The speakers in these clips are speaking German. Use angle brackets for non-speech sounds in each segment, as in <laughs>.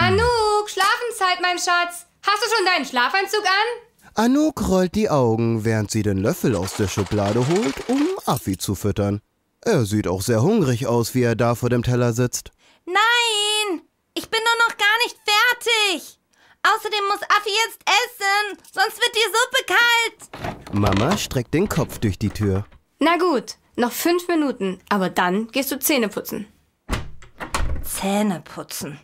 Anouk, Schlafenszeit, mein Schatz. Hast du schon deinen Schlafanzug an? Anouk rollt die Augen, während sie den Löffel aus der Schublade holt, um Affi zu füttern. Er sieht auch sehr hungrig aus, wie er da vor dem Teller sitzt. Nein, ich bin nur noch gar nicht fertig. Außerdem muss Affi jetzt essen, sonst wird die Suppe kalt. Mama streckt den Kopf durch die Tür. Na gut, noch fünf Minuten, aber dann gehst du Zähne putzen. Zähne putzen.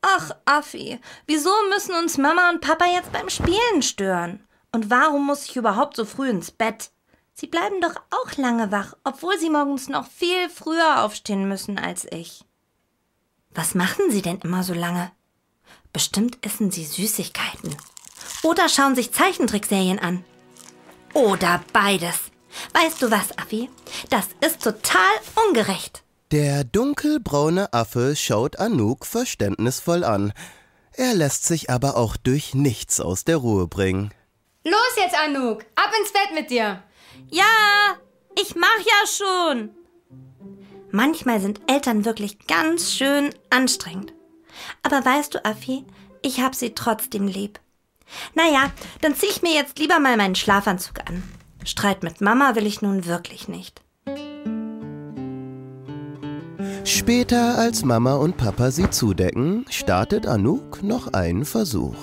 Ach, Affi, wieso müssen uns Mama und Papa jetzt beim Spielen stören? Und warum muss ich überhaupt so früh ins Bett? Sie bleiben doch auch lange wach, obwohl sie morgens noch viel früher aufstehen müssen als ich. Was machen sie denn immer so lange? Bestimmt essen sie Süßigkeiten. Oder schauen sich Zeichentrickserien an. Oder beides. Weißt du was, Affi? Das ist total ungerecht. Der dunkelbraune Affe schaut Anouk verständnisvoll an. Er lässt sich aber auch durch nichts aus der Ruhe bringen. Los jetzt, Anouk! Ab ins Bett mit dir! Ja, ich mach ja schon! Manchmal sind Eltern wirklich ganz schön anstrengend. Aber weißt du, Affi, ich hab sie trotzdem lieb. Naja, dann zieh ich mir jetzt lieber mal meinen Schlafanzug an. Streit mit Mama will ich nun wirklich nicht. Später, als Mama und Papa sie zudecken, startet Anouk noch einen Versuch.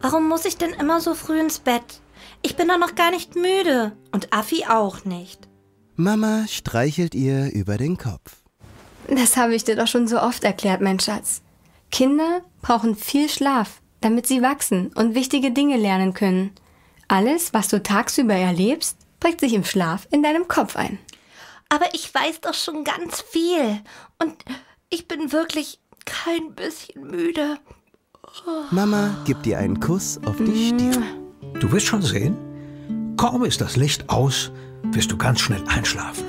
Warum muss ich denn immer so früh ins Bett? Ich bin doch noch gar nicht müde. Und Affi auch nicht. Mama streichelt ihr über den Kopf. Das habe ich dir doch schon so oft erklärt, mein Schatz. Kinder brauchen viel Schlaf, damit sie wachsen und wichtige Dinge lernen können. Alles, was du tagsüber erlebst, prägt sich im Schlaf in deinem Kopf ein aber ich weiß doch schon ganz viel. Und ich bin wirklich kein bisschen müde. Oh. Mama gibt dir einen Kuss auf die mm. Stirn. Du wirst schon sehen. Kaum ist das Licht aus, wirst du ganz schnell einschlafen.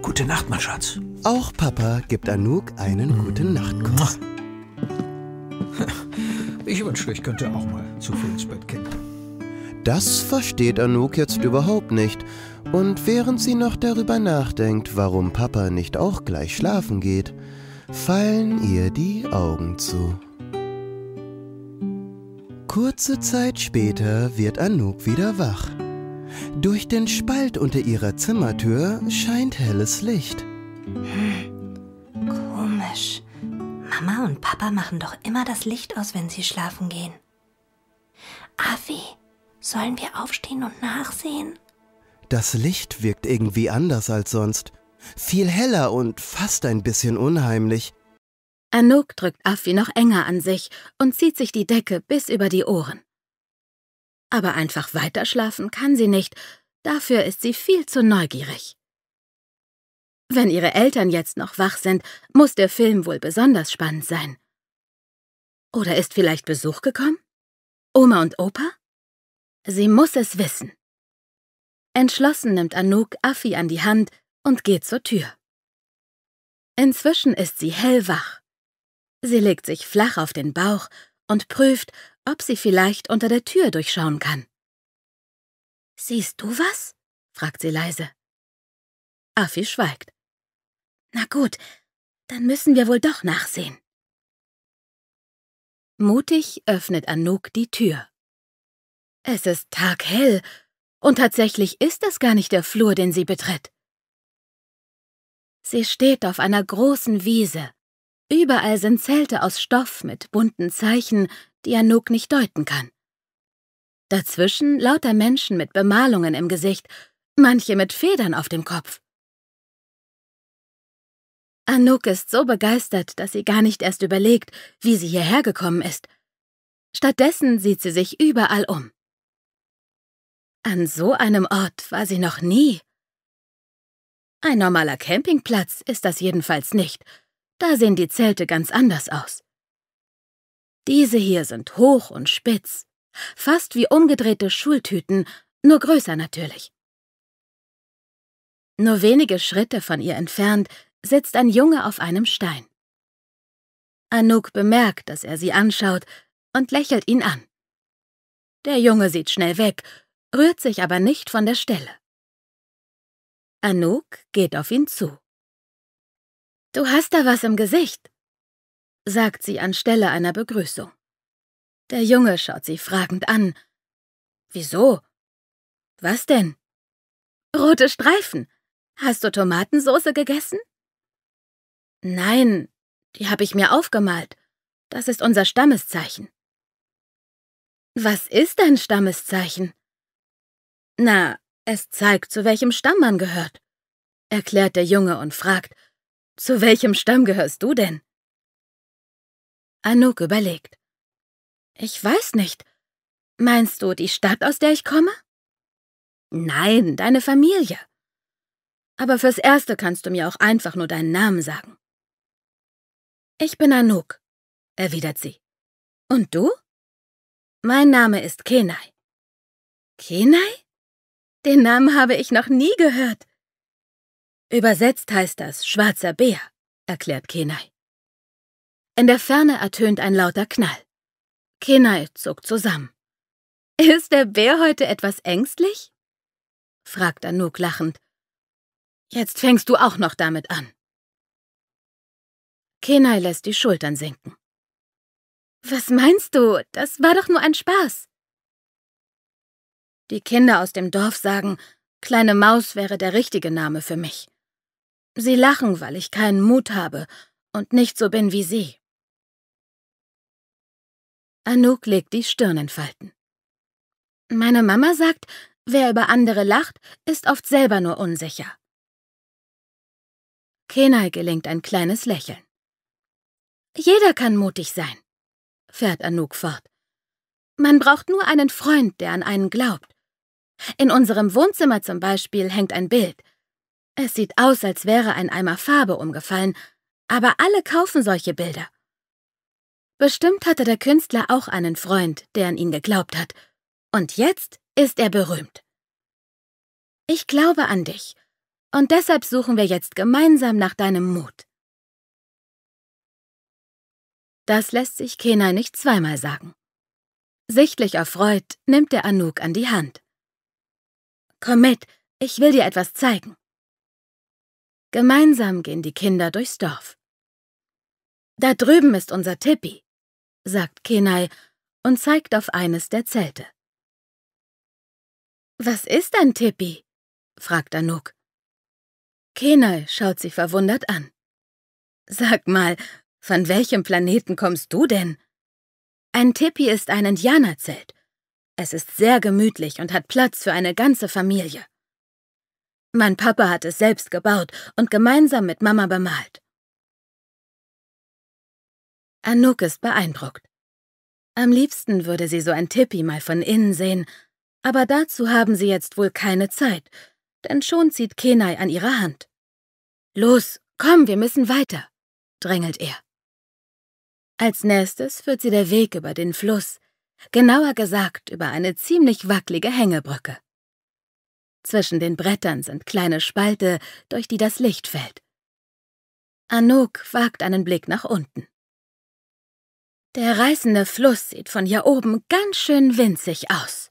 Gute Nacht, mein Schatz. Auch Papa gibt Anouk einen guten mm. Nachtkuss. <laughs> Ich wünschte, ich könnte auch mal zu viel ins Bett gehen. Das versteht Anouk jetzt überhaupt nicht. Und während sie noch darüber nachdenkt, warum Papa nicht auch gleich schlafen geht, fallen ihr die Augen zu. Kurze Zeit später wird Anouk wieder wach. Durch den Spalt unter ihrer Zimmertür scheint helles Licht. Hm, komisch. Mama und Papa machen doch immer das Licht aus, wenn sie schlafen gehen. Avi, sollen wir aufstehen und nachsehen? Das Licht wirkt irgendwie anders als sonst. Viel heller und fast ein bisschen unheimlich. Anouk drückt Affi noch enger an sich und zieht sich die Decke bis über die Ohren. Aber einfach weiterschlafen kann sie nicht, dafür ist sie viel zu neugierig. Wenn ihre Eltern jetzt noch wach sind, muss der Film wohl besonders spannend sein. Oder ist vielleicht Besuch gekommen? Oma und Opa? Sie muss es wissen. Entschlossen nimmt Anouk Affi an die Hand und geht zur Tür. Inzwischen ist sie hellwach. Sie legt sich flach auf den Bauch und prüft, ob sie vielleicht unter der Tür durchschauen kann. Siehst du was? fragt sie leise. Affi schweigt. Na gut, dann müssen wir wohl doch nachsehen. Mutig öffnet Anouk die Tür. Es ist taghell und tatsächlich ist das gar nicht der Flur, den sie betritt. Sie steht auf einer großen Wiese. Überall sind Zelte aus Stoff mit bunten Zeichen, die Anouk nicht deuten kann. Dazwischen lauter Menschen mit Bemalungen im Gesicht, manche mit Federn auf dem Kopf. Anouk ist so begeistert, dass sie gar nicht erst überlegt, wie sie hierher gekommen ist. Stattdessen sieht sie sich überall um. An so einem Ort war sie noch nie. Ein normaler Campingplatz ist das jedenfalls nicht. Da sehen die Zelte ganz anders aus. Diese hier sind hoch und spitz, fast wie umgedrehte Schultüten, nur größer natürlich. Nur wenige Schritte von ihr entfernt sitzt ein Junge auf einem Stein. Anouk bemerkt, dass er sie anschaut und lächelt ihn an. Der Junge sieht schnell weg rührt sich aber nicht von der Stelle. Anouk geht auf ihn zu. Du hast da was im Gesicht, sagt sie anstelle einer Begrüßung. Der Junge schaut sie fragend an. Wieso? Was denn? Rote Streifen. Hast du Tomatensoße gegessen? Nein, die habe ich mir aufgemalt. Das ist unser Stammeszeichen. Was ist dein Stammeszeichen? Na, es zeigt, zu welchem Stamm man gehört, erklärt der Junge und fragt, zu welchem Stamm gehörst du denn? Anouk überlegt. Ich weiß nicht. Meinst du die Stadt, aus der ich komme? Nein, deine Familie. Aber fürs Erste kannst du mir auch einfach nur deinen Namen sagen. Ich bin Anouk, erwidert sie. Und du? Mein Name ist Kenai. Kenai? Den Namen habe ich noch nie gehört. Übersetzt heißt das schwarzer Bär, erklärt Kenai. In der Ferne ertönt ein lauter Knall. Kenai zuckt zusammen. Ist der Bär heute etwas ängstlich? fragt Anuk lachend. Jetzt fängst du auch noch damit an. Kenai lässt die Schultern sinken. Was meinst du? Das war doch nur ein Spaß. Die Kinder aus dem Dorf sagen, Kleine Maus wäre der richtige Name für mich. Sie lachen, weil ich keinen Mut habe und nicht so bin wie sie. Anouk legt die Stirn in Falten. Meine Mama sagt, wer über andere lacht, ist oft selber nur unsicher. Kenai gelingt ein kleines Lächeln. Jeder kann mutig sein, fährt Anouk fort. Man braucht nur einen Freund, der an einen glaubt. In unserem Wohnzimmer zum Beispiel hängt ein Bild. Es sieht aus, als wäre ein Eimer Farbe umgefallen, aber alle kaufen solche Bilder. Bestimmt hatte der Künstler auch einen Freund, der an ihn geglaubt hat. Und jetzt ist er berühmt. Ich glaube an dich. Und deshalb suchen wir jetzt gemeinsam nach deinem Mut. Das lässt sich Kenai nicht zweimal sagen. Sichtlich erfreut nimmt der Anouk an die Hand. Komm mit, ich will dir etwas zeigen. Gemeinsam gehen die Kinder durchs Dorf. Da drüben ist unser Tippi, sagt Kenai und zeigt auf eines der Zelte. Was ist ein Tippi? fragt Anuk. Kenai schaut sie verwundert an. Sag mal, von welchem Planeten kommst du denn? Ein Tippi ist ein Indianerzelt es ist sehr gemütlich und hat Platz für eine ganze Familie. Mein Papa hat es selbst gebaut und gemeinsam mit Mama bemalt. Anouk ist beeindruckt. Am liebsten würde sie so ein Tippi mal von innen sehen, aber dazu haben sie jetzt wohl keine Zeit, denn schon zieht Kenai an ihrer Hand. Los, komm, wir müssen weiter, drängelt er. Als nächstes führt sie der Weg über den Fluss, genauer gesagt über eine ziemlich wackelige Hängebrücke. Zwischen den Brettern sind kleine Spalte, durch die das Licht fällt. Anouk wagt einen Blick nach unten. Der reißende Fluss sieht von hier oben ganz schön winzig aus.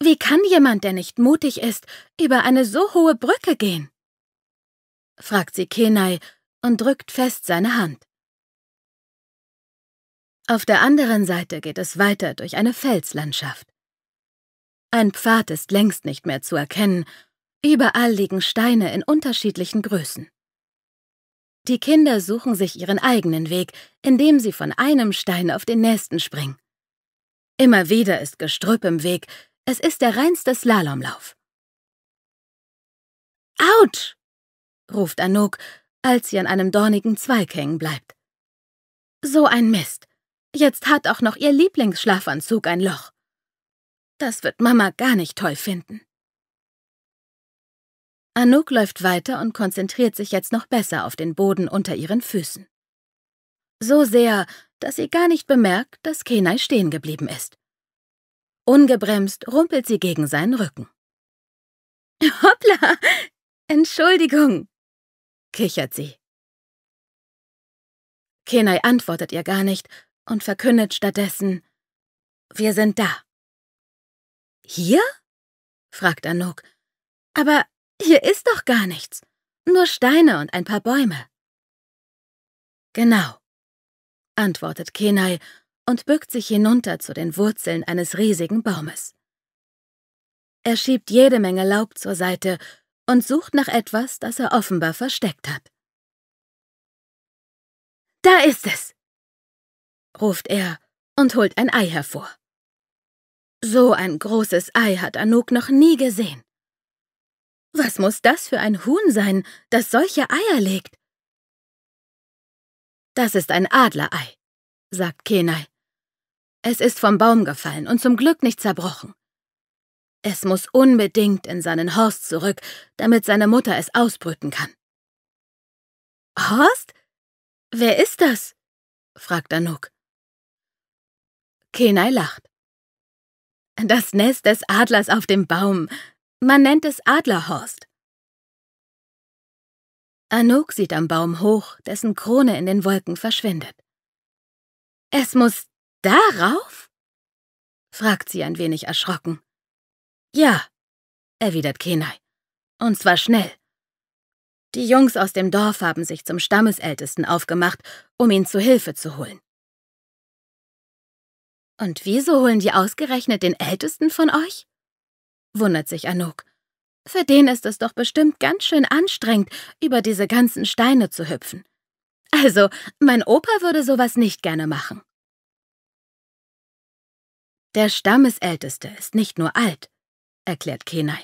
Wie kann jemand, der nicht mutig ist, über eine so hohe Brücke gehen? fragt sie Kenai und drückt fest seine Hand. Auf der anderen Seite geht es weiter durch eine Felslandschaft. Ein Pfad ist längst nicht mehr zu erkennen, überall liegen Steine in unterschiedlichen Größen. Die Kinder suchen sich ihren eigenen Weg, indem sie von einem Stein auf den nächsten springen. Immer wieder ist Gestrüpp im Weg, es ist der reinste Slalomlauf. Autsch! ruft Anouk, als sie an einem dornigen Zweig hängen bleibt. So ein Mist. Jetzt hat auch noch ihr Lieblingsschlafanzug ein Loch. Das wird Mama gar nicht toll finden. Anouk läuft weiter und konzentriert sich jetzt noch besser auf den Boden unter ihren Füßen. So sehr, dass sie gar nicht bemerkt, dass Kenai stehen geblieben ist. Ungebremst rumpelt sie gegen seinen Rücken. <laughs> Hoppla! Entschuldigung! kichert sie. Kenai antwortet ihr gar nicht und verkündet stattdessen Wir sind da. Hier? fragt Anouk. Aber hier ist doch gar nichts. Nur Steine und ein paar Bäume. Genau, antwortet Kenai und bückt sich hinunter zu den Wurzeln eines riesigen Baumes. Er schiebt jede Menge Laub zur Seite und sucht nach etwas, das er offenbar versteckt hat. Da ist es, ruft er und holt ein Ei hervor. So ein großes Ei hat Anuk noch nie gesehen. Was muss das für ein Huhn sein, das solche Eier legt? Das ist ein Adlerei, sagt Kenai. Es ist vom Baum gefallen und zum Glück nicht zerbrochen. Es muss unbedingt in seinen Horst zurück, damit seine Mutter es ausbrüten kann. Horst? Wer ist das? fragt Anuk. Kenai lacht. Das Nest des Adlers auf dem Baum. Man nennt es Adlerhorst. Anouk sieht am Baum hoch, dessen Krone in den Wolken verschwindet. Es muss darauf? fragt sie ein wenig erschrocken. Ja, erwidert Kenai. Und zwar schnell. Die Jungs aus dem Dorf haben sich zum Stammesältesten aufgemacht, um ihn zu Hilfe zu holen. Und wieso holen die ausgerechnet den Ältesten von euch? wundert sich Anouk. Für den ist es doch bestimmt ganz schön anstrengend, über diese ganzen Steine zu hüpfen. Also, mein Opa würde sowas nicht gerne machen. Der Stammesälteste ist nicht nur alt, erklärt Kenai.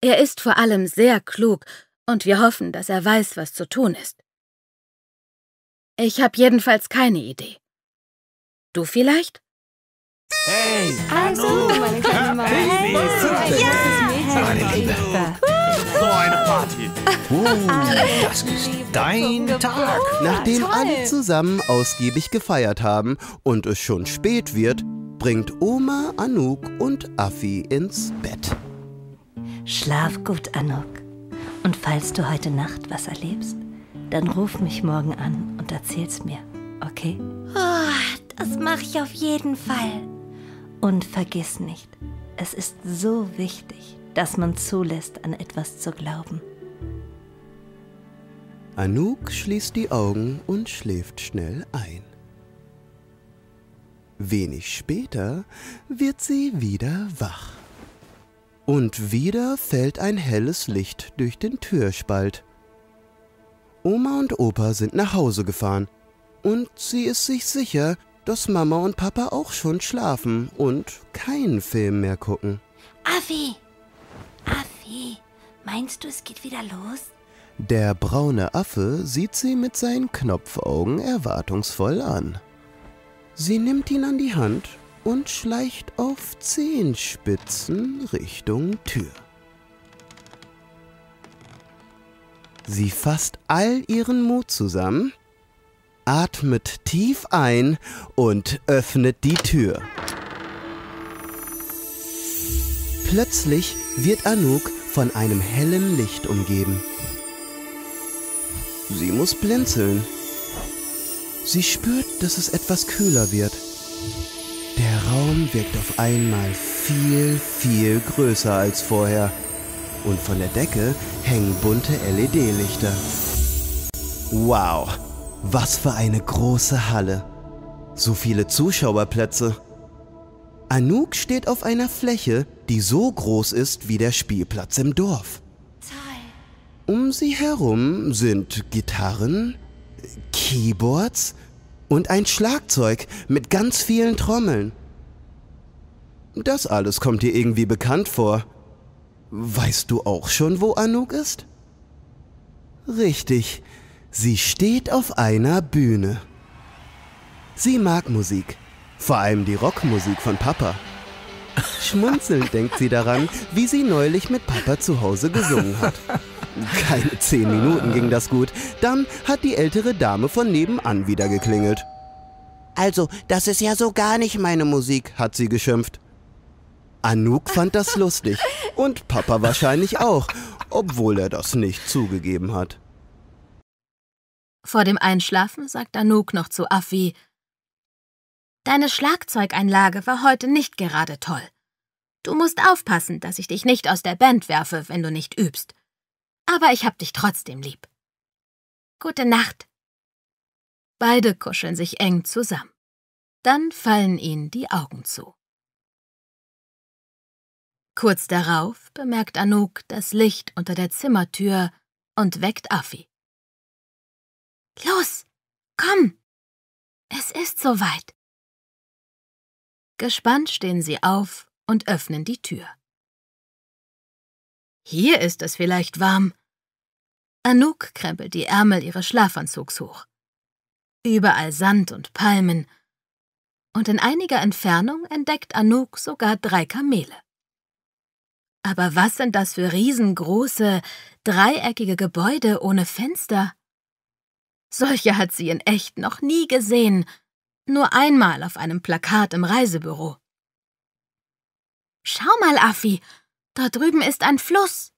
Er ist vor allem sehr klug, und wir hoffen, dass er weiß, was zu tun ist. Ich habe jedenfalls keine Idee. Du vielleicht? Hey! Also, Hallo. meine kleine Maus. Hey, hey, ja. Meine Liebe. So eine Party. Uh, das ist dein Tag. Oh, Nachdem alle zusammen ausgiebig gefeiert haben und es schon spät wird, bringt Oma Anouk und Affi ins Bett. Schlaf gut, Anouk. Und falls du heute Nacht was erlebst, dann ruf mich morgen an und erzähl's mir, okay? Oh, das mache ich auf jeden Fall. Und vergiss nicht, es ist so wichtig, dass man zulässt, an etwas zu glauben. Anouk schließt die Augen und schläft schnell ein. Wenig später wird sie wieder wach. Und wieder fällt ein helles Licht durch den Türspalt. Oma und Opa sind nach Hause gefahren und sie ist sich sicher, dass Mama und Papa auch schon schlafen und keinen Film mehr gucken. Affi! Affi, meinst du, es geht wieder los? Der braune Affe sieht sie mit seinen Knopfaugen erwartungsvoll an. Sie nimmt ihn an die Hand und schleicht auf Zehenspitzen Richtung Tür. Sie fasst all ihren Mut zusammen atmet tief ein und öffnet die Tür. Plötzlich wird Anouk von einem hellen Licht umgeben. Sie muss blinzeln. Sie spürt, dass es etwas kühler wird. Der Raum wirkt auf einmal viel, viel größer als vorher. Und von der Decke hängen bunte LED-Lichter. Wow, was für eine große Halle. So viele Zuschauerplätze. Anouk steht auf einer Fläche, die so groß ist wie der Spielplatz im Dorf. Um sie herum sind Gitarren, Keyboards und ein Schlagzeug mit ganz vielen Trommeln. Das alles kommt dir irgendwie bekannt vor. Weißt du auch schon, wo Anouk ist? Richtig, Sie steht auf einer Bühne. Sie mag Musik, vor allem die Rockmusik von Papa. Schmunzelnd <laughs> denkt sie daran, wie sie neulich mit Papa zu Hause gesungen hat. Keine zehn Minuten ging das gut. Dann hat die ältere Dame von nebenan wieder geklingelt. Also, das ist ja so gar nicht meine Musik, hat sie geschimpft. Anouk fand das lustig und Papa wahrscheinlich auch, obwohl er das nicht zugegeben hat. Vor dem Einschlafen sagt Anouk noch zu Affi, Deine Schlagzeugeinlage war heute nicht gerade toll. Du musst aufpassen, dass ich dich nicht aus der Band werfe, wenn du nicht übst. Aber ich hab dich trotzdem lieb. Gute Nacht. Beide kuscheln sich eng zusammen. Dann fallen ihnen die Augen zu. Kurz darauf bemerkt Anouk das Licht unter der Zimmertür und weckt Affi. Los, komm! Es ist soweit. Gespannt stehen sie auf und öffnen die Tür. Hier ist es vielleicht warm. Anouk krempelt die Ärmel ihres Schlafanzugs hoch. Überall Sand und Palmen. Und in einiger Entfernung entdeckt Anouk sogar drei Kamele. Aber was sind das für riesengroße, dreieckige Gebäude ohne Fenster? Solche hat sie in echt noch nie gesehen. Nur einmal auf einem Plakat im Reisebüro. Schau mal, Affi, da drüben ist ein Fluss,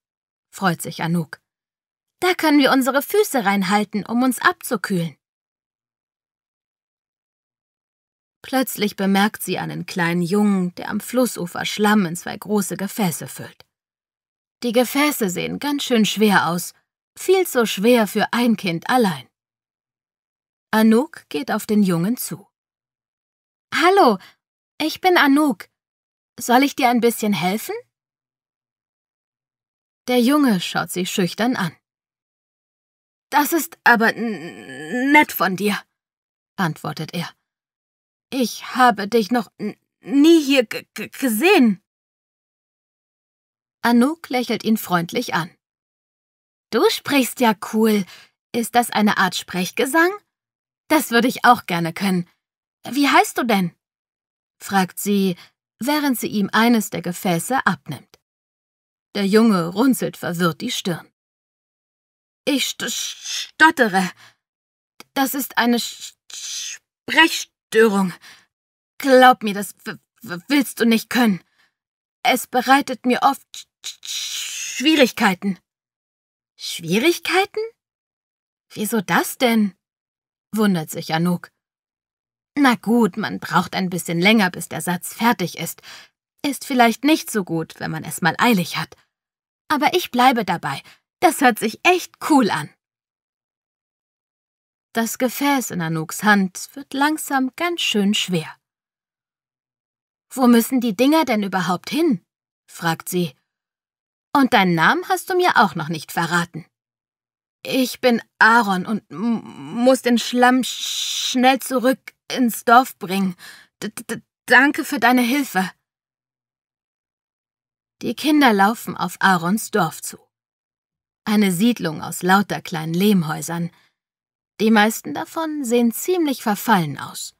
freut sich Anouk. Da können wir unsere Füße reinhalten, um uns abzukühlen. Plötzlich bemerkt sie einen kleinen Jungen, der am Flussufer Schlamm in zwei große Gefäße füllt. Die Gefäße sehen ganz schön schwer aus, viel zu schwer für ein Kind allein. Anouk geht auf den Jungen zu. Hallo, ich bin Anouk. Soll ich dir ein bisschen helfen? Der Junge schaut sie schüchtern an. Das ist aber nett von dir, antwortet er. Ich habe dich noch nie hier gesehen. Anouk lächelt ihn freundlich an. Du sprichst ja cool. Ist das eine Art Sprechgesang? Das würde ich auch gerne können. Wie heißt du denn? fragt sie, während sie ihm eines der Gefäße abnimmt. Der Junge runzelt verwirrt die Stirn. Ich st stottere. Das ist eine st Sprechstörung. Glaub mir, das willst du nicht können. Es bereitet mir oft Schwierigkeiten. Schwierigkeiten? Wieso das denn? wundert sich Anouk. Na gut, man braucht ein bisschen länger, bis der Satz fertig ist. Ist vielleicht nicht so gut, wenn man es mal eilig hat. Aber ich bleibe dabei. Das hört sich echt cool an. Das Gefäß in Anouks Hand wird langsam ganz schön schwer. Wo müssen die Dinger denn überhaupt hin? fragt sie. Und deinen Namen hast du mir auch noch nicht verraten. Ich bin Aaron und muss den Schlamm sch schnell zurück ins Dorf bringen. D danke für deine Hilfe. Die Kinder laufen auf Aarons Dorf zu. Eine Siedlung aus lauter kleinen Lehmhäusern. Die meisten davon sehen ziemlich verfallen aus.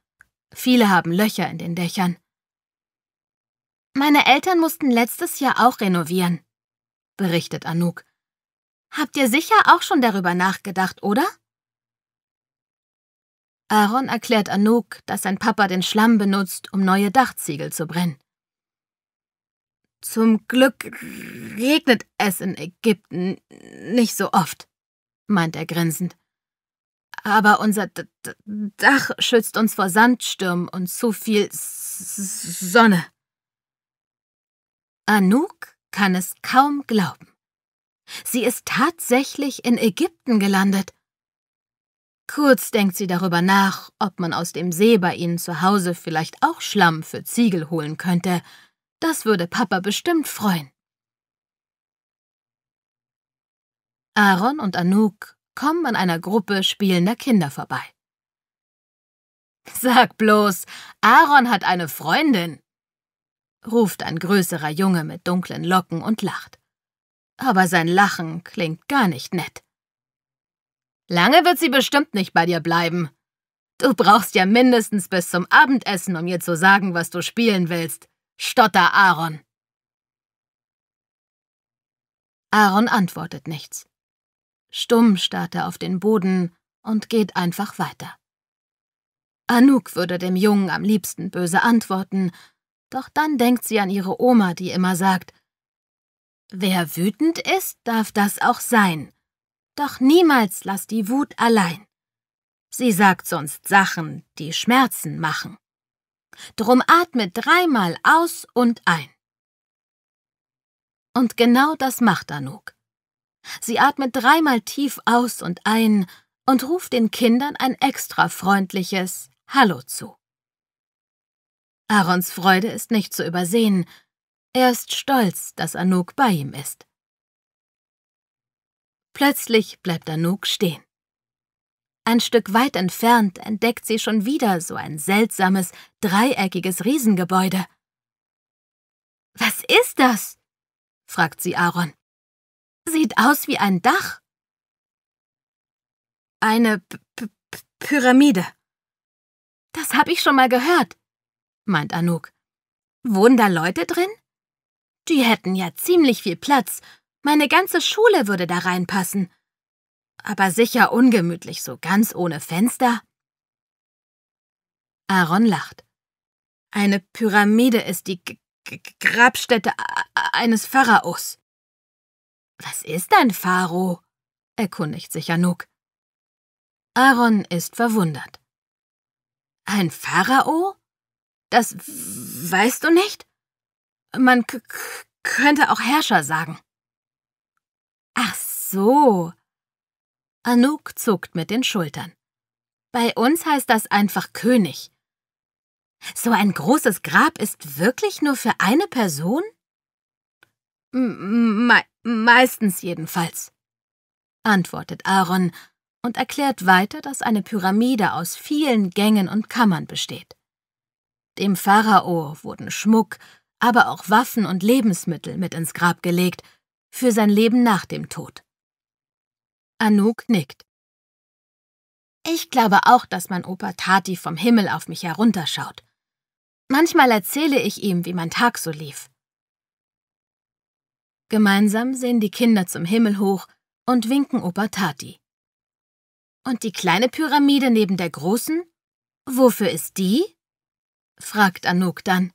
Viele haben Löcher in den Dächern. Meine Eltern mussten letztes Jahr auch renovieren, berichtet Anouk. Habt ihr sicher auch schon darüber nachgedacht, oder? Aaron erklärt Anouk, dass sein Papa den Schlamm benutzt, um neue Dachziegel zu brennen. Zum Glück regnet es in Ägypten nicht so oft, meint er grinsend. Aber unser D D Dach schützt uns vor Sandstürmen und zu viel S Sonne. Anouk kann es kaum glauben. Sie ist tatsächlich in Ägypten gelandet. Kurz denkt sie darüber nach, ob man aus dem See bei ihnen zu Hause vielleicht auch Schlamm für Ziegel holen könnte. Das würde Papa bestimmt freuen. Aaron und Anouk kommen an einer Gruppe spielender Kinder vorbei. Sag bloß, Aaron hat eine Freundin, ruft ein größerer Junge mit dunklen Locken und lacht aber sein Lachen klingt gar nicht nett. Lange wird sie bestimmt nicht bei dir bleiben. Du brauchst ja mindestens bis zum Abendessen, um ihr zu sagen, was du spielen willst. Stotter Aaron. Aaron antwortet nichts. Stumm starrt er auf den Boden und geht einfach weiter. Anouk würde dem Jungen am liebsten böse antworten, doch dann denkt sie an ihre Oma, die immer sagt, Wer wütend ist, darf das auch sein. Doch niemals lass die Wut allein. Sie sagt sonst Sachen, die Schmerzen machen. Drum atme dreimal aus und ein. Und genau das macht Anouk. Sie atmet dreimal tief aus und ein und ruft den Kindern ein extra freundliches Hallo zu. Aarons Freude ist nicht zu übersehen, er ist stolz, dass Anouk bei ihm ist. Plötzlich bleibt Anouk stehen. Ein Stück weit entfernt entdeckt sie schon wieder so ein seltsames, dreieckiges Riesengebäude. Was ist das? fragt sie Aaron. Sieht aus wie ein Dach. Eine P -P Pyramide. Das habe ich schon mal gehört, meint Anouk. Wohnen da Leute drin? Die hätten ja ziemlich viel Platz. Meine ganze Schule würde da reinpassen. Aber sicher ungemütlich, so ganz ohne Fenster. Aaron lacht. Eine Pyramide ist die G G Grabstätte eines Pharaos. Was ist ein Pharao? erkundigt sich Anouk. Aaron ist verwundert. Ein Pharao? Das weißt du nicht? Man könnte auch Herrscher sagen. Ach so. Anouk zuckt mit den Schultern. Bei uns heißt das einfach König. So ein großes Grab ist wirklich nur für eine Person? Me meistens jedenfalls, antwortet Aaron und erklärt weiter, dass eine Pyramide aus vielen Gängen und Kammern besteht. Dem Pharao wurden Schmuck, aber auch Waffen und Lebensmittel mit ins Grab gelegt, für sein Leben nach dem Tod. Anouk nickt. Ich glaube auch, dass mein Opa Tati vom Himmel auf mich herunterschaut. Manchmal erzähle ich ihm, wie mein Tag so lief. Gemeinsam sehen die Kinder zum Himmel hoch und winken Opa Tati. Und die kleine Pyramide neben der großen? Wofür ist die? fragt Anouk dann.